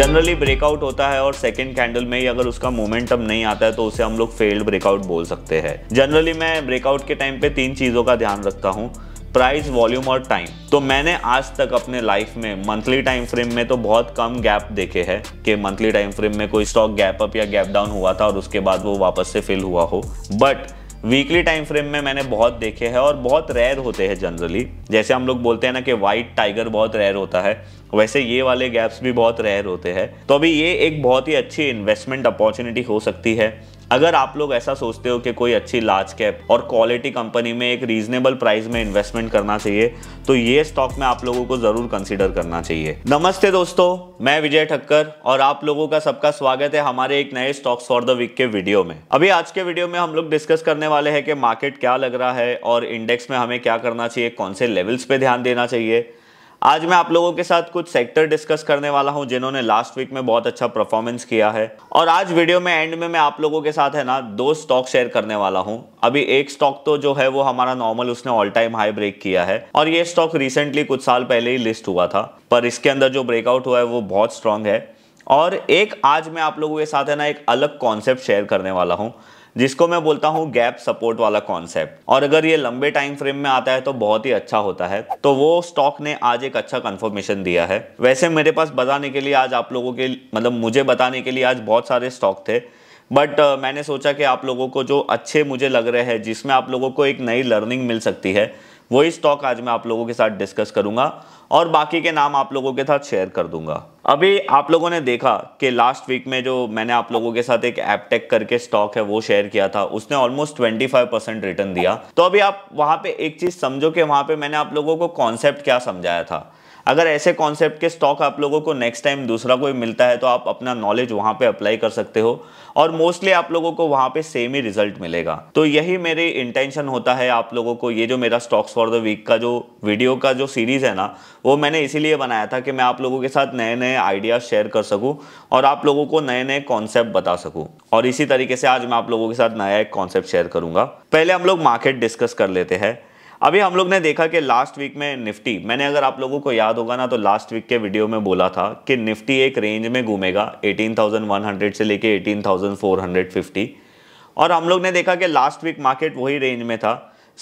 generally breakout होता है और सेकेंड कैंडल में ही अगर उसका मोमेंटम नहीं आता है तो उसे हम लोग फेल्ड ब्रेकआउट बोल सकते हैं जनरली मैं ब्रेकआउट के टाइम पे तीन चीज़ों का ध्यान रखता हूँ प्राइस वॉल्यूम और टाइम तो मैंने आज तक अपने लाइफ में मंथली टाइम फ्रेम में तो बहुत कम गैप देखे हैं कि मंथली टाइम फ्रेम में कोई स्टॉक गैप अप या गैप डाउन हुआ था और उसके बाद वो वापस से फिल हुआ हो बट वीकली टाइम फ्रेम में मैंने बहुत देखे हैं और बहुत रेयर होते हैं जनरली जैसे हम लोग बोलते हैं ना कि वाइट टाइगर बहुत रेयर होता है वैसे ये वाले गैप्स भी बहुत रेयर होते हैं तो अभी ये एक बहुत ही अच्छी इन्वेस्टमेंट अपॉर्चुनिटी हो सकती है अगर आप लोग ऐसा सोचते हो कि कोई अच्छी लार्ज कैप और क्वालिटी कंपनी में एक रीजनेबल प्राइस में इन्वेस्टमेंट करना चाहिए तो ये स्टॉक में आप लोगों को ज़रूर कंसिडर करना चाहिए नमस्ते दोस्तों मैं विजय ठक्कर और आप लोगों का सबका स्वागत है हमारे एक नए स्टॉक्स फॉर द वीक के वीडियो में अभी आज के वीडियो में हम लोग डिस्कस करने वाले हैं कि मार्केट क्या लग रहा है और इंडेक्स में हमें क्या करना चाहिए कौन से लेवल्स पे ध्यान देना चाहिए आज मैं आप लोगों के साथ कुछ सेक्टर डिस्कस करने वाला हूं जिन्होंने लास्ट वीक में बहुत अच्छा परफॉर्मेंस किया है और आज वीडियो में एंड में मैं आप लोगों के साथ है ना दो स्टॉक शेयर करने वाला हूं अभी एक स्टॉक तो जो है वो हमारा नॉर्मल उसने ऑल टाइम हाई ब्रेक किया है और ये स्टॉक रिसेंटली कुछ साल पहले ही लिस्ट हुआ था पर इसके अंदर जो ब्रेकआउट हुआ है वो बहुत स्ट्रांग है और एक आज मैं आप लोगों के साथ है ना एक अलग कॉन्सेप्ट शेयर करने वाला हूँ जिसको मैं बोलता हूँ गैप सपोर्ट वाला कॉन्सेप्ट और अगर ये लंबे टाइम फ्रेम में आता है तो बहुत ही अच्छा होता है तो वो स्टॉक ने आज एक अच्छा कंफर्मेशन दिया है वैसे मेरे पास बताने के लिए आज आप लोगों के मतलब मुझे बताने के लिए आज बहुत सारे स्टॉक थे बट uh, मैंने सोचा कि आप लोगों को जो अच्छे मुझे लग रहे हैं जिसमें आप लोगों को एक नई लर्निंग मिल सकती है वही स्टॉक आज मैं आप लोगों के साथ डिस्कस करूंगा और बाकी के नाम आप लोगों के साथ शेयर कर दूंगा अभी आप लोगों ने देखा कि लास्ट वीक में जो मैंने आप लोगों के साथ एक एपटेक करके स्टॉक है वो शेयर किया था उसने ऑलमोस्ट 25 परसेंट रिटर्न दिया तो अभी आप वहां पे एक चीज समझो कि वहां पे मैंने आप लोगों को कॉन्सेप्ट क्या समझाया था अगर ऐसे कॉन्सेप्ट के स्टॉक आप लोगों को नेक्स्ट टाइम दूसरा कोई मिलता है तो आप अपना नॉलेज वहाँ पे अप्लाई कर सकते हो और मोस्टली आप लोगों को वहाँ पे सेम ही रिजल्ट मिलेगा तो यही मेरी इंटेंशन होता है आप लोगों को ये जो मेरा स्टॉक्स फॉर द वीक का जो वीडियो का जो सीरीज़ है ना वो मैंने इसीलिए बनाया था कि मैं आप लोगों के साथ नए नए आइडियाज़ शेयर कर सकूँ और आप लोगों को नए नए कॉन्सेप्ट बता सकूँ और इसी तरीके से आज मैं आप लोगों के साथ नया एक कॉन्सेप्ट शेयर करूँगा पहले हम लोग मार्केट डिस्कस कर लेते हैं अभी हम लोग ने देखा कि लास्ट वीक में निफ्टी मैंने अगर आप लोगों को याद होगा ना तो लास्ट वीक के वीडियो में बोला था कि निफ्टी एक रेंज में घूमेगा 18,100 से लेके 18,450 और हम लोग ने देखा कि लास्ट वीक मार्केट वही रेंज में था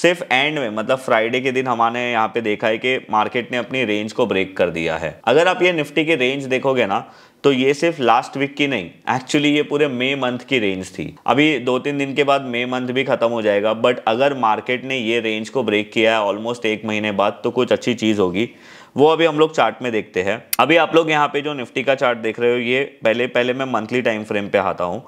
सिर्फ एंड में मतलब फ्राइडे के दिन हमारे यहाँ पे देखा है कि मार्केट ने अपनी रेंज को ब्रेक कर दिया है अगर आप ये निफ्टी की रेंज देखोगे ना तो ये सिर्फ लास्ट वीक की नहीं एक्चुअली ये पूरे मई मंथ की रेंज थी अभी दो तीन दिन के बाद मई मंथ भी खत्म हो जाएगा बट अगर मार्केट ने ये रेंज को ब्रेक किया है ऑलमोस्ट एक महीने बाद तो कुछ अच्छी चीज़ होगी वो अभी हम लोग चार्ट में देखते हैं अभी आप लोग यहाँ पे जो निफ्टी का चार्ट देख रहे हो ये पहले पहले मैं मंथली टाइम फ्रेम पे आता हूँ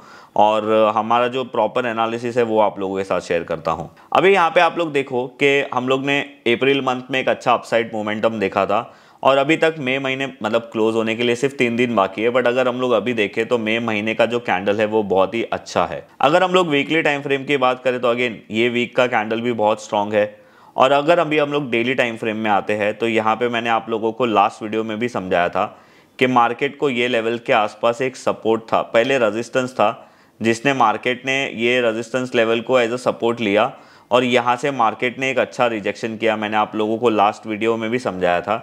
और हमारा जो प्रॉपर एनालिसिस है वो आप लोगों के साथ शेयर करता हूँ अभी यहाँ पे आप लोग देखो कि हम लोग ने अप्रैल मंथ में एक अच्छा अपसाइड मोमेंटम देखा था और अभी तक मई महीने मतलब क्लोज होने के लिए सिर्फ तीन दिन बाकी है बट अगर हम लोग अभी देखें तो मई महीने का जो कैंडल है वो बहुत ही अच्छा है अगर हम लोग वीकली टाइम फ्रेम की बात करें तो अगेन ये वीक का कैंडल भी बहुत स्ट्रांग है और अगर अभी हम लोग डेली टाइम फ्रेम में आते हैं तो यहाँ पर मैंने आप लोगों को लास्ट वीडियो में भी समझाया था कि मार्केट को ये लेवल के आसपास एक सपोर्ट था पहले रजिस्टेंस था जिसने मार्केट ने ये रजिस्टेंस लेवल को एज अ सपोर्ट लिया और यहाँ से मार्केट ने एक अच्छा रिजेक्शन किया मैंने आप लोगों को लास्ट वीडियो में भी समझाया था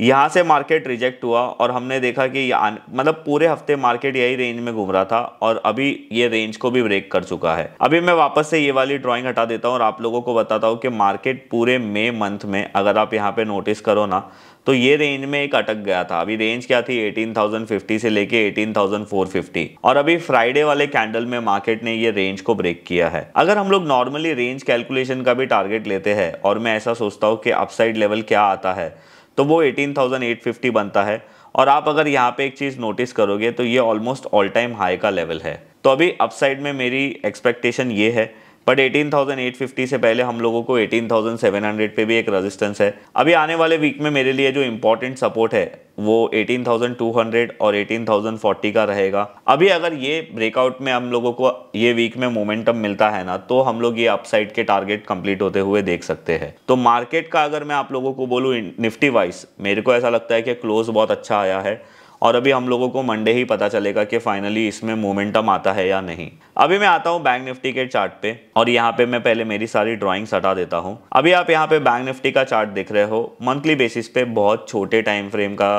यहाँ से मार्केट रिजेक्ट हुआ और हमने देखा कि मतलब पूरे हफ्ते मार्केट यही रेंज में घूम रहा था और अभी ये रेंज को भी ब्रेक कर चुका है अभी मैं वापस से ये वाली ड्राइंग हटा देता हूँ और आप लोगों को बताता हूँ कि मार्केट पूरे मे मंथ में अगर आप यहाँ पे नोटिस करो ना तो ये रेंज में एक अटक गया था अभी रेंज क्या थी 18,050 से लेके 18,450 और अभी फ्राइडे वाले कैंडल में मार्केट ने ये रेंज को ब्रेक किया है अगर हम लोग नॉर्मली रेंज कैलकुलेशन का भी टारगेट लेते हैं और मैं ऐसा सोचता हूँ कि अपसाइड लेवल क्या आता है तो वो 18,850 बनता है और आप अगर यहाँ पे एक चीज़ नोटिस करोगे तो ये ऑलमोस्ट ऑल टाइम हाई का लेवल है तो अभी अपसाइड में मेरी एक्सपेक्टेशन ये है बट 18,850 से पहले हम लोगों को 18,700 पे भी एक रेजिस्टेंस है अभी आने वाले वीक में मेरे लिए जो इम्पोर्टेंट सपोर्ट है वो 18,200 और 18,040 का रहेगा अभी अगर ये ब्रेकआउट में हम लोगों को ये वीक में मोमेंटम मिलता है ना तो हम लोग ये अपसाइड के टारगेट कंप्लीट होते हुए देख सकते हैं तो मार्केट का अगर मैं आप लोगों को बोलूँ निफ्टी वाइज मेरे को ऐसा लगता है कि क्लोज बहुत अच्छा आया है और अभी हम लोगों को मंडे ही पता चलेगा कि फाइनली इसमें मोमेंटम आता है या नहीं अभी मैं आता हूँ बैंक निफ्टी के चार्ट पे और यहाँ पे मैं पहले मेरी सारी ड्राइंग्स हटा देता हूँ अभी आप यहाँ पे बैंक निफ्टी का चार्ट देख रहे हो मंथली बेसिस पे बहुत छोटे टाइम फ्रेम का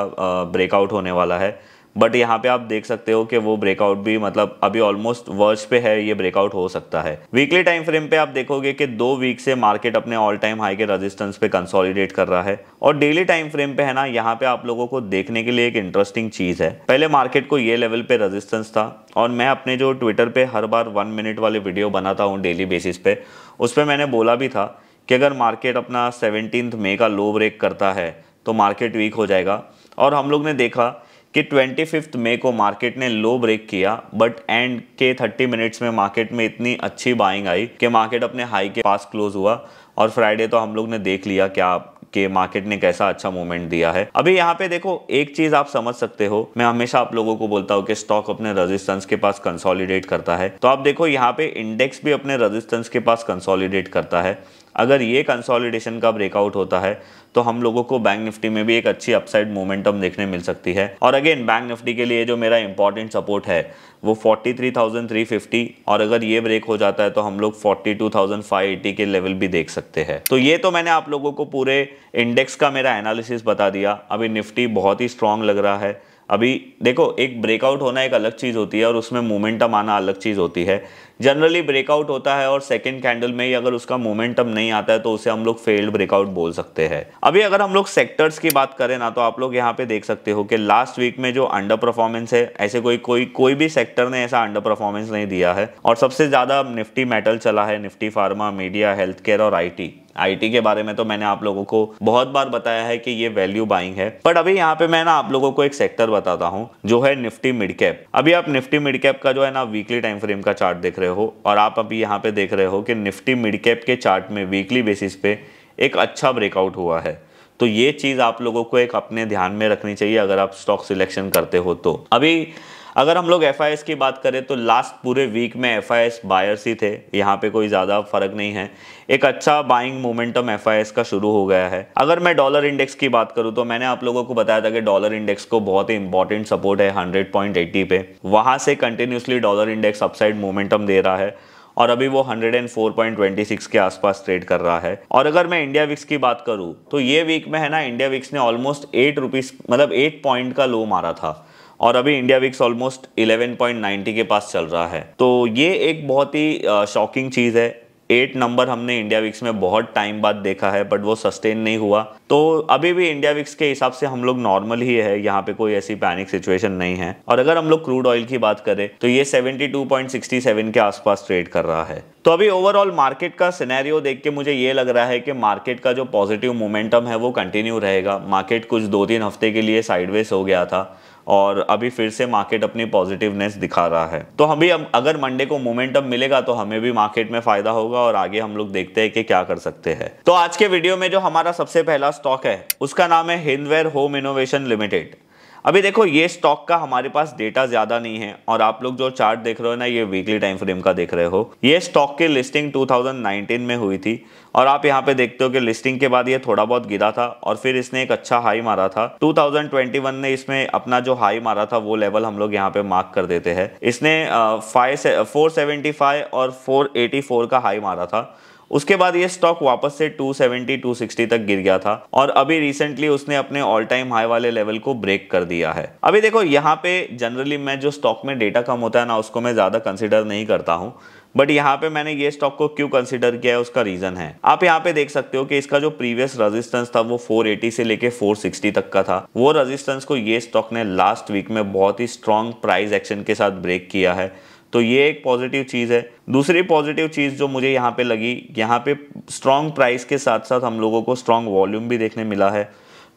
ब्रेकआउट होने वाला है बट यहाँ पे आप देख सकते हो कि वो ब्रेकआउट भी मतलब अभी ऑलमोस्ट वर्ष पे है ये ब्रेकआउट हो सकता है वीकली टाइम फ्रेम पे आप देखोगे कि दो वीक से मार्केट अपने ऑल टाइम हाई के रेजिस्टेंस पे कंसोलिडेट कर रहा है और डेली टाइम फ्रेम पे है ना यहाँ पे आप लोगों को देखने के लिए एक इंटरेस्टिंग चीज़ है पहले मार्केट को ये लेवल पे रजिस्टेंस था और मैं अपने जो ट्विटर पे हर बार वन मिनट वाले वीडियो बनाता हूँ डेली बेसिस पे उस पर मैंने बोला भी था कि अगर मार्केट अपना सेवनटीन मई का लो ब्रेक करता है तो मार्केट वीक हो जाएगा और हम लोग ने देखा कि ट्वेंटी फिफ्थ मे को मार्केट ने लो ब्रेक किया बट एंड के थर्टी मिनट्स में मार्केट में इतनी अच्छी बाइंग आई कि मार्केट अपने हाई के पास क्लोज हुआ और फ्राइडे तो हम लोग ने देख लिया क्या कि मार्केट ने कैसा अच्छा मूवमेंट दिया है अभी यहाँ पे देखो एक चीज आप समझ सकते हो मैं हमेशा आप लोगों को बोलता हूँ कि स्टॉक अपने रेजिस्टेंस के पास कंसोलिडेट करता है तो आप देखो यहाँ पे इंडेक्स भी अपने रेजिस्टेंस के पास कंसोलिडेट करता है अगर ये कंसोलिडेशन का ब्रेकआउट होता है तो हम लोगों को बैंक निफ्टी में भी एक अच्छी अपसाइड मोमेंटम देखने मिल सकती है और अगेन बैंक निफ्टी के लिए जो मेरा इंपॉर्टेंट सपोर्ट है वो 43,350 और अगर ये ब्रेक हो जाता है तो हम लोग 42,580 के लेवल भी देख सकते हैं तो ये तो मैंने आप लोगों को पूरे इंडेक्स का मेरा एनालिसिस बता दिया अभी निफ्टी बहुत ही स्ट्रांग लग रहा है अभी देखो एक ब्रेकआउट होना एक अलग चीज़ होती है और उसमें मोमेंटम आना अलग चीज़ होती है जनरली ब्रेकआउट होता है और सेकेंड कैंडल में ही अगर उसका मोमेंटम नहीं आता है तो उसे हम लोग फेल्ड ब्रेकआउट बोल सकते हैं अभी अगर हम लोग सेक्टर्स की बात करें ना तो आप लोग यहाँ पे देख सकते हो कि लास्ट वीक में जो अंडर परफॉर्मेंस है ऐसे कोई कोई कोई भी सेक्टर ने ऐसा अंडर परफॉर्मेंस नहीं दिया है और सबसे ज़्यादा निफ्टी मेटल चला है Nifty pharma media health care और आई आईटी के बारे में तो मैंने आप लोगों को बहुत बार बताया है कि ये वैल्यू बाइंग है बट अभी यहाँ पे मैं ना आप लोगों को एक सेक्टर बताता हूँ जो है निफ्टी मिड कैप अभी आप निफ्टी मिड कैप का जो है ना वीकली टाइम फ्रेम का चार्ट देख रहे हो हो और आप अभी यहाँ पे देख रहे हो कि निफ्टी मिड कैप के चार्ट में वीकली बेसिस पे एक अच्छा ब्रेकआउट हुआ है तो ये चीज़ आप लोगों को एक अपने ध्यान में रखनी चाहिए अगर आप स्टॉक सिलेक्शन करते हो तो अभी अगर हम लोग एफ की बात करें तो लास्ट पूरे वीक में एफ बायर्स ही थे यहाँ पे कोई ज़्यादा फर्क नहीं है एक अच्छा बाइंग मोमेंटम एफ का शुरू हो गया है अगर मैं डॉलर इंडेक्स की बात करूँ तो मैंने आप लोगों को बताया था कि डॉलर इंडेक्स को बहुत ही इंपॉर्टेंट सपोर्ट है हंड्रेड पॉइंट एट्टी पे वहाँ से continuously dollar index upside momentum दे रहा है और अभी वो 104.26 के आसपास ट्रेड कर रहा है और अगर मैं इंडिया विक्स की बात करूं तो ये वीक में है ना इंडिया विक्स ने ऑलमोस्ट एट रुपीज़ मतलब एट पॉइंट का लो मारा था और अभी इंडिया वीक्स ऑलमोस्ट 11.90 के पास चल रहा है तो ये एक बहुत ही शॉकिंग चीज़ है एट नंबर हमने इंडिया विक्स में बहुत टाइम बाद देखा है बट वो सस्टेन नहीं हुआ तो अभी भी इंडिया विक्स के हिसाब से हम लोग नॉर्मल ही है यहाँ पे कोई ऐसी पैनिक सिचुएशन नहीं है और अगर हम लोग क्रूड ऑयल की बात करें तो ये 72.67 के आसपास ट्रेड कर रहा है तो अभी ओवरऑल मार्केट का सिनेरियो देख के मुझे ये लग रहा है कि मार्केट का जो पॉजिटिव मोमेंटम है वो कंटिन्यू रहेगा मार्केट कुछ दो तीन हफ्ते के लिए साइडवेज हो गया था और अभी फिर से मार्केट अपनी पॉजिटिवनेस दिखा रहा है तो हम भी अगर मंडे को मोमेंटम मिलेगा तो हमें भी मार्केट में फायदा होगा और आगे हम लोग देखते हैं कि क्या कर सकते हैं तो आज के वीडियो में जो हमारा सबसे पहला स्टॉक है उसका नाम है हिंदवेयर होम इनोवेशन लिमिटेड अभी देखो ये स्टॉक का हमारे पास डेटा ज्यादा नहीं है और आप लोग जो चार्ट देख रहे हो ना ये वीकली टाइम फ्रेम का देख रहे हो ये स्टॉक की लिस्टिंग 2019 में हुई थी और आप यहाँ पे देखते हो कि लिस्टिंग के बाद ये थोड़ा बहुत गिरा था और फिर इसने एक अच्छा हाई मारा था 2021 ने इसमें अपना जो हाई मारा था वो लेवल हम लोग यहाँ पे मार्क कर देते हैं इसने फाइव फोर और फोर का हाई मारा था उसके बाद ये स्टॉक वापस से 270 260 तक गिर गया था और अभी रिसेंटली उसने अपने ऑल टाइम हाई वाले लेवल को ब्रेक कर दिया है अभी देखो यहाँ पे जनरली मैं जो स्टॉक में डेटा कम होता है ना उसको मैं ज़्यादा कंसिडर नहीं करता हूँ बट यहाँ पे मैंने ये स्टॉक को क्यों कंसिडर किया है उसका रीजन है आप यहाँ पे देख सकते हो कि इसका जो प्रीवियस रेजिस्टेंस था वो 480 से लेके 460 तक का था वो रेजिस्टेंस को ये स्टॉक ने लास्ट वीक में बहुत ही स्ट्रॉन्ग प्राइस एक्शन के साथ ब्रेक किया है तो ये एक पॉजिटिव चीज़ है दूसरी पॉजिटिव चीज़ जो मुझे यहाँ पे लगी यहाँ पे स्ट्रॉन्ग प्राइस के साथ साथ हम लोगों को स्ट्रॉन्ग वॉल्यूम भी देखने मिला है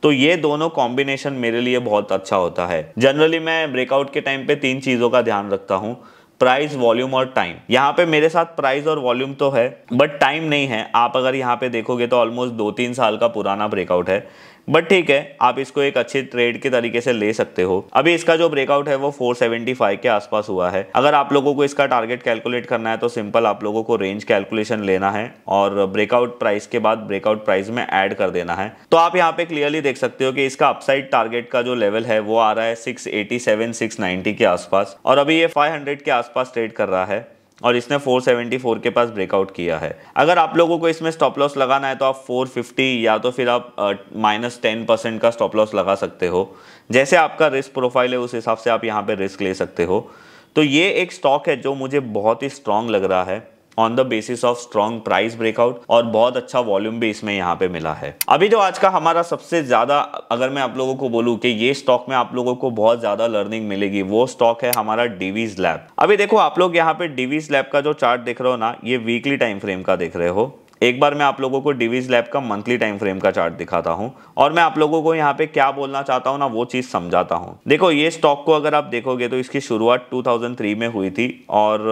तो ये दोनों कॉम्बिनेशन मेरे लिए बहुत अच्छा होता है जनरली मैं ब्रेकआउट के टाइम पे तीन चीज़ों का ध्यान रखता हूँ प्राइस वॉल्यूम और टाइम यहाँ पे मेरे साथ प्राइस और वॉल्यूम तो है बट टाइम नहीं है आप अगर यहाँ पे देखोगे तो ऑलमोस्ट दो तीन साल का पुराना ब्रेकआउट है बट ठीक है आप इसको एक अच्छे ट्रेड के तरीके से ले सकते हो अभी इसका जो ब्रेकआउट है वो 475 के आसपास हुआ है अगर आप लोगों को इसका टारगेट कैलकुलेट करना है तो सिंपल आप लोगों को रेंज कैलकुलेशन लेना है और ब्रेकआउट प्राइस के बाद ब्रेकआउट प्राइस में ऐड कर देना है तो आप यहाँ पे क्लियरली देख सकते हो कि इसका अपसाइड टारगेट का जो लेवल है वो आ रहा है सिक्स एटी के आसपास और अभी ये फाइव के आसपास ट्रेड कर रहा है और इसने 474 के पास ब्रेकआउट किया है अगर आप लोगों को इसमें स्टॉप लॉस लगाना है तो आप 450 या तो फिर आप माइनस टेन परसेंट का स्टॉप लॉस लगा सकते हो जैसे आपका रिस्क प्रोफाइल है उस हिसाब से आप यहाँ पर रिस्क ले सकते हो तो ये एक स्टॉक है जो मुझे बहुत ही स्ट्रांग लग रहा है on the basis of strong price breakout और बहुत अच्छा वॉल्यूम भी इसमें यहाँ पे मिला है अभी जो आज का हमारा सबसे ज्यादा अगर मैं आप लोगों को बोलूँ कि ये स्टॉक में आप लोगों को बहुत ज्यादा लर्निंग मिलेगी वो स्टॉक है हमारा डीवीज लैब अभी देखो आप लोग यहाँ पे डीवीज लैब का जो चार्ट देख रहे हो ना ये वीकली टाइम फ्रेम का देख रहे हो एक बार मैं आप लोगों को डिवीज लैब का मंथली टाइम फ्रेम का चार्ट दिखाता हूं और मैं आप लोगों को यहां पे क्या बोलना चाहता हूं ना वो चीज समझाता हूं देखो ये स्टॉक को अगर आप देखोगे तो इसकी शुरुआत 2003 में हुई थी और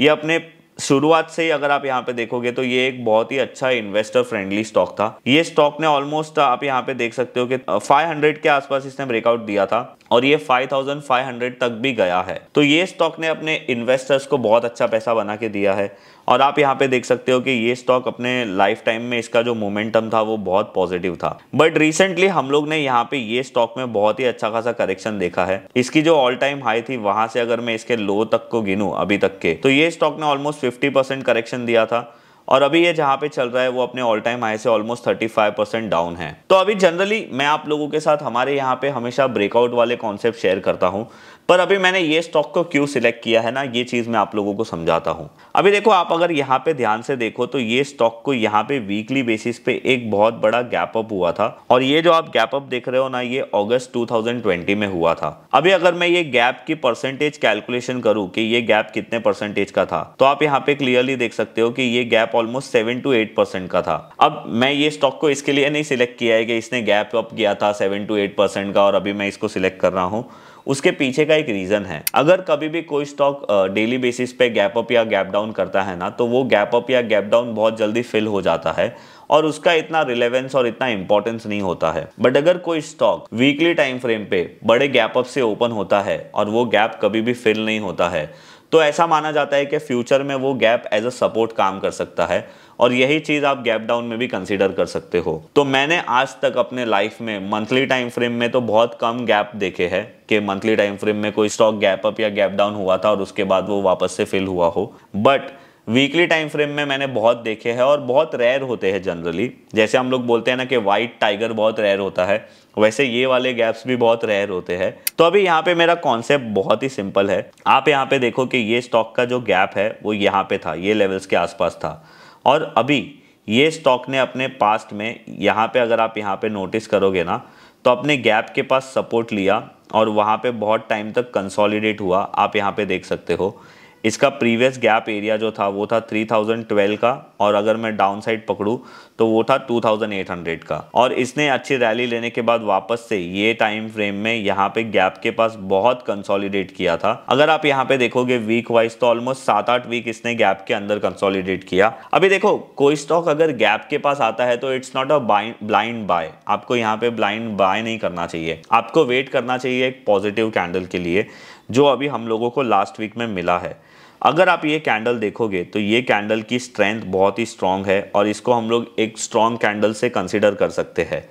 ये अपने शुरुआत से ही अगर आप यहाँ पे देखोगे तो ये एक बहुत ही अच्छा इन्वेस्टर फ्रेंडली स्टॉक था ये स्टॉक ने ऑलमोस्ट आप यहाँ पे देख सकते हो कि 500 के आसपास इसने ब्रेकआउट दिया था और ये 5500 तक भी गया है तो ये स्टॉक ने अपने इन्वेस्टर्स को बहुत अच्छा पैसा बना के दिया है और आप यहाँ पे देख सकते हो कि ये स्टॉक अपने लाइफ टाइम में इसका जो मोमेंटम था वो बहुत पॉजिटिव था बट रिसेंटली हम लोग ने यहाँ पे ये स्टॉक में बहुत ही अच्छा खासा करेक्शन देखा है इसकी जो ऑल टाइम हाई थी वहां से अगर मैं इसके लो तक को गिनू अभी तक के तो ये स्टॉक ने ऑलमोस्ट फिफ्टी करेक्शन दिया था और अभी ये जहाँ पे चल रहा है वो अपने ऑल टाइम हाई से ऑलमोस्ट 35 परसेंट डाउन है तो अभी जनरली मैं आप लोगों के साथ हमारे यहाँ पे हमेशा ब्रेकआउट वाले कॉन्सेप्ट शेयर करता हूँ पर अभी मैंने ये स्टॉक को क्यों सिलेक्ट किया है ना ये चीज़ मैं आप लोगों को समझाता हूँ अभी देखो आप अगर यहाँ पे ध्यान से देखो तो ये स्टॉक को यहाँ पे वीकली बेसिस पे एक बहुत बड़ा गैप अप हुआ था और ये जो आप गैप अप देख रहे हो ना ये अगस्त 2020 में हुआ था अभी अगर मैं ये गैप की परसेंटेज कैलकुलेशन करूँ कि ये गैप कितने परसेंटेज का था तो आप यहाँ पे क्लियरली देख सकते हो कि ये gap almost seven to eight percent का था अब मैं ये स्टॉक को इसके लिए नहीं सिलेक्ट किया है कि इसने गैप अप किया था सेवन टू एट परसेंट का और अभी मैं इसको सिलेक्ट कर रहा हूँ उसके पीछे का एक रीज़न है अगर कभी भी कोई स्टॉक डेली बेसिस पे गैप अप या गैप डाउन करता है ना तो वो गैप अप या गैप डाउन बहुत जल्दी फिल हो जाता है और उसका इतना रिलेवेंस और इतना इंपॉर्टेंस नहीं होता है बट अगर कोई स्टॉक वीकली टाइम फ्रेम पे बड़े गैप अप से ओपन होता है और वो गैप कभी भी फिल नहीं होता है तो ऐसा माना जाता है कि फ्यूचर में वो गैप एज अ सपोर्ट काम कर सकता है और यही चीज़ आप गैप डाउन में भी कंसिडर कर सकते हो तो मैंने आज तक अपने लाइफ में मंथली टाइम फ्रेम में तो बहुत कम गैप देखे है कि मंथली टाइम फ्रेम में कोई स्टॉक गैप अप या गैप डाउन हुआ था और उसके बाद वो वापस से फिल हुआ हो बट वीकली टाइम फ्रेम में मैंने बहुत देखे हैं और बहुत रेयर होते हैं जनरली जैसे हम लोग बोलते हैं ना कि वाइट टाइगर बहुत रेयर होता है वैसे ये वाले गैप्स भी बहुत रेयर होते हैं तो अभी यहाँ पे मेरा कॉन्सेप्ट बहुत ही सिंपल है आप यहाँ पे देखो कि ये स्टॉक का जो गैप है वो यहाँ पे था ये लेवल्स के आसपास था और अभी ये स्टॉक ने अपने पास्ट में यहाँ पे अगर आप यहाँ पे नोटिस करोगे ना तो अपने गैप के पास सपोर्ट लिया और वहाँ पे बहुत टाइम तक कंसोलिडेट हुआ आप यहाँ पे देख सकते हो इसका प्रीवियस गैप एरिया जो था वो था 3012 का और अगर मैं डाउन साइड पकड़ू तो वो था 2800 का और इसने अच्छी रैली लेने के बाद वापस से ये टाइम फ्रेम में यहाँ पे गैप के पास बहुत कंसोलिडेट किया था अगर आप यहाँ पे देखोगे वीक वाइज तो ऑलमोस्ट सात आठ वीक इसने गैप के अंदर कंसोलिडेट किया अभी देखो कोई स्टॉक अगर गैप के पास आता है तो it's not a blind buy आपको यहाँ पे ब्लाइंड बाय नहीं करना चाहिए आपको वेट करना चाहिए एक पॉजिटिव कैंडल के लिए जो अभी हम लोगों को लास्ट वीक में मिला है अगर आप ये कैंडल देखोगे तो ये कैंडल की स्ट्रेंथ बहुत ही स्ट्रांग है और इसको हम लोग एक स्ट्रांग कैंडल से कंसिडर कर सकते हैं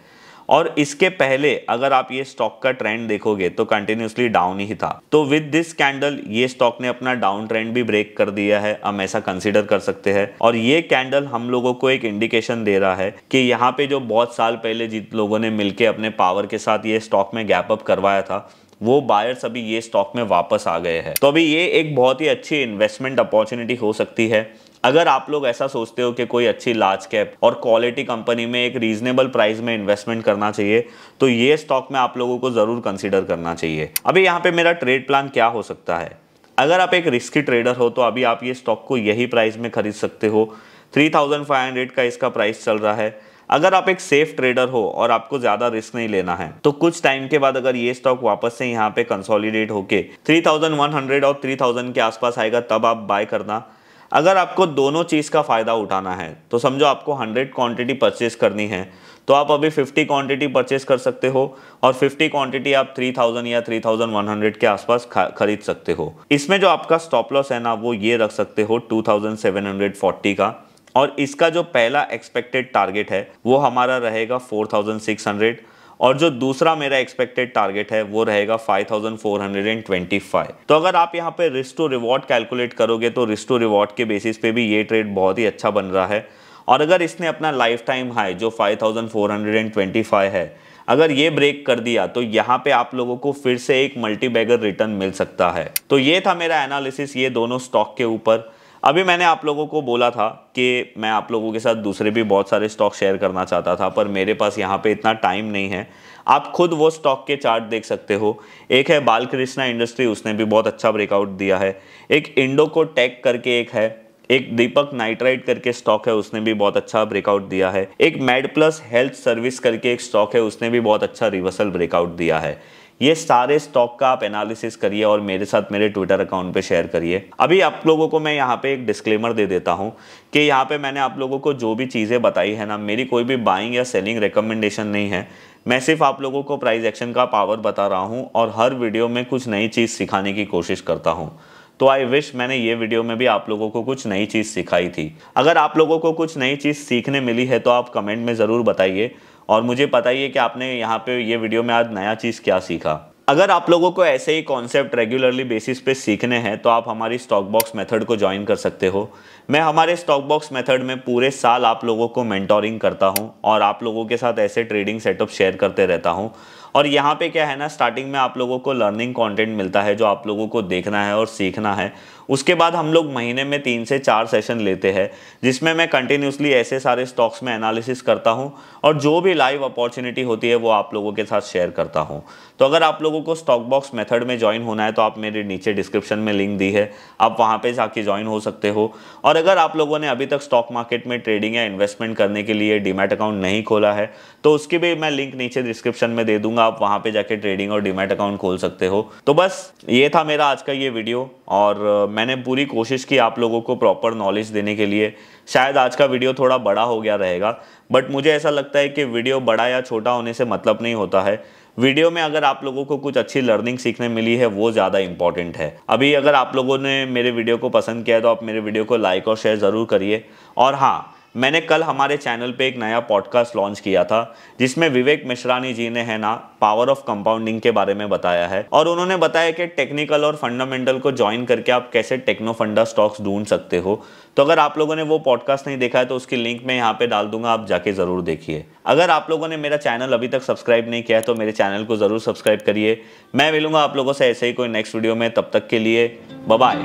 और इसके पहले अगर आप ये स्टॉक का ट्रेंड देखोगे तो कंटिन्यूसली डाउन ही था तो विद दिस कैंडल ये स्टॉक ने अपना डाउन ट्रेंड भी ब्रेक कर दिया है हम ऐसा कंसिडर कर सकते हैं और ये कैंडल हम लोगों को एक इंडिकेशन दे रहा है कि यहाँ पे जो बहुत साल पहले जिन लोगों ने मिलके अपने पावर के साथ ये स्टॉक में गैप अप करवाया था वो बायर्स अभी ये स्टॉक में वापस आ गए हैं तो अभी ये एक बहुत ही अच्छी इन्वेस्टमेंट अपॉर्चुनिटी हो सकती है अगर आप लोग ऐसा सोचते हो कि कोई अच्छी लार्ज कैप और क्वालिटी कंपनी में एक रीजनेबल प्राइस में इन्वेस्टमेंट करना चाहिए तो ये स्टॉक में आप लोगों को ज़रूर कंसिडर करना चाहिए अभी यहाँ पे मेरा ट्रेड प्लान क्या हो सकता है अगर आप एक रिस्की ट्रेडर हो तो अभी आप ये स्टॉक को यही प्राइस में खरीद सकते हो 3500 का इसका प्राइस चल रहा है अगर आप एक सेफ ट्रेडर हो और आपको ज्यादा रिस्क नहीं लेना है तो कुछ टाइम के बाद अगर ये स्टॉक वापस से यहाँ पे कंसोलिडेट होके 3100 और 3000 के आसपास आएगा तब आप बाय करना अगर आपको दोनों चीज़ का फ़ायदा उठाना है तो समझो आपको 100 क्वांटिटी परचेस करनी है तो आप अभी 50 क्वांटिटी परचेस कर सकते हो और 50 क्वांटिटी आप 3000 या 3100 के आसपास खरीद सकते हो इसमें जो आपका स्टॉप लॉस है ना वो ये रख सकते हो 2740 का और इसका जो पहला एक्सपेक्टेड टारगेट है वो हमारा रहेगा 4600 और जो दूसरा मेरा एक्सपेक्टेड टारगेट है वो रहेगा 5425 तो अगर आप यहाँ पे रिस्टो रिवॉर्ड कैलकुलेट करोगे तो रिस्टो रिवॉर्ड के बेसिस पे भी ये ट्रेड बहुत ही अच्छा बन रहा है और अगर इसने अपना लाइफ टाइम हाई जो 5425 है अगर ये ब्रेक कर दिया तो यहाँ पे आप लोगों को फिर से एक मल्टी बैगर रिटर्न मिल सकता है तो ये था मेरा एनालिसिस ये दोनों स्टॉक के ऊपर अभी मैंने आप लोगों को बोला था कि मैं आप लोगों के साथ दूसरे भी बहुत सारे स्टॉक शेयर करना चाहता था पर मेरे पास यहाँ पे इतना टाइम नहीं है आप खुद वो स्टॉक के चार्ट देख सकते हो एक है बालकृष्णा इंडस्ट्री उसने भी बहुत अच्छा ब्रेकआउट दिया है एक इंडो को टैग करके एक है एक दीपक नाइट्राइट करके स्टॉक है उसने भी बहुत अच्छा ब्रेकआउट दिया है एक मेड प्लस हेल्थ सर्विस करके एक स्टॉक है उसने भी बहुत अच्छा रिवर्सल ब्रेकआउट दिया है ये सारे स्टॉक का आप एनालिसिस करिए और मेरे साथ मेरे ट्विटर अकाउंट पे शेयर करिए अभी आप लोगों को मैं यहाँ पे एक डिस्क्लेमर दे देता हूँ कि यहाँ पे मैंने आप लोगों को जो भी चीज़ें बताई है ना मेरी कोई भी बाइंग या सेलिंग रिकमेंडेशन नहीं है मैं सिर्फ आप लोगों को प्राइस एक्शन का पावर बता रहा हूँ और हर वीडियो में कुछ नई चीज़ सिखाने की कोशिश करता हूँ तो आई विश मैंने ये वीडियो में भी आप लोगों को कुछ नई चीज़ सिखाई थी अगर आप लोगों को कुछ नई चीज़ सीखने मिली है तो आप कमेंट में ज़रूर बताइए और मुझे पता ही है कि आपने यहाँ पे ये वीडियो में आज नया चीज़ क्या सीखा अगर आप लोगों को ऐसे ही कॉन्सेप्ट रेगुलरली बेसिस पे सीखने हैं तो आप हमारी स्टॉक बॉक्स मेथड को ज्वाइन कर सकते हो मैं हमारे स्टॉक बॉक्स मेथड में पूरे साल आप लोगों को मेंटोरिंग करता हूं और आप लोगों के साथ ऐसे ट्रेडिंग सेटअप शेयर करते रहता हूं और यहाँ पे क्या है ना स्टार्टिंग में आप लोगों को लर्निंग कॉन्टेंट मिलता है जो आप लोगों को देखना है और सीखना है उसके बाद हम लोग महीने में तीन से चार सेशन लेते हैं जिसमें मैं कंटिन्यूसली ऐसे सारे स्टॉक्स में एनालिसिस करता हूँ और जो भी लाइव अपॉर्चुनिटी होती है वो आप लोगों के साथ शेयर करता हूँ तो अगर आप लोगों को स्टॉक बॉक्स मेथड में ज्वाइन होना है तो आप मेरे नीचे डिस्क्रिप्शन में लिंक दी है आप वहाँ पर जाके ज्वाइन हो सकते हो और अगर आप लोगों ने अभी तक स्टॉक मार्केट में ट्रेडिंग या इन्वेस्टमेंट करने के लिए डीमेट अकाउंट नहीं खोला है तो उसकी भी मैं लिंक नीचे डिस्क्रिप्शन में दे दूंगा आप वहाँ पर जाके ट्रेडिंग और डीमेट अकाउंट खोल सकते हो तो बस ये था मेरा आज का ये वीडियो और मैं मैंने पूरी कोशिश की आप लोगों को प्रॉपर नॉलेज देने के लिए शायद आज का वीडियो थोड़ा बड़ा हो गया रहेगा बट मुझे ऐसा लगता है कि वीडियो बड़ा या छोटा होने से मतलब नहीं होता है वीडियो में अगर आप लोगों को कुछ अच्छी लर्निंग सीखने मिली है वो ज़्यादा इंपॉर्टेंट है अभी अगर आप लोगों ने मेरे वीडियो को पसंद किया है तो आप मेरे वीडियो को लाइक और शेयर ज़रूर करिए और हाँ मैंने कल हमारे चैनल पे एक नया पॉडकास्ट लॉन्च किया था जिसमें विवेक मिश्रानी जी ने है ना पावर ऑफ कंपाउंडिंग के बारे में बताया है और उन्होंने बताया कि टेक्निकल और फंडामेंटल को ज्वाइन करके आप कैसे टेक्नो फंडा स्टॉक्स ढूंढ सकते हो तो अगर आप लोगों ने वो पॉडकास्ट नहीं देखा है तो उसकी लिंक मैं यहाँ पे डाल दूंगा आप जाके ज़रूर देखिए अगर आप लोगों ने मेरा चैनल अभी तक सब्सक्राइब नहीं किया है तो मेरे चैनल को ज़रूर सब्सक्राइब करिए मैं मिलूंगा आप लोगों से ऐसे ही कोई नेक्स्ट वीडियो में तब तक के लिए बाय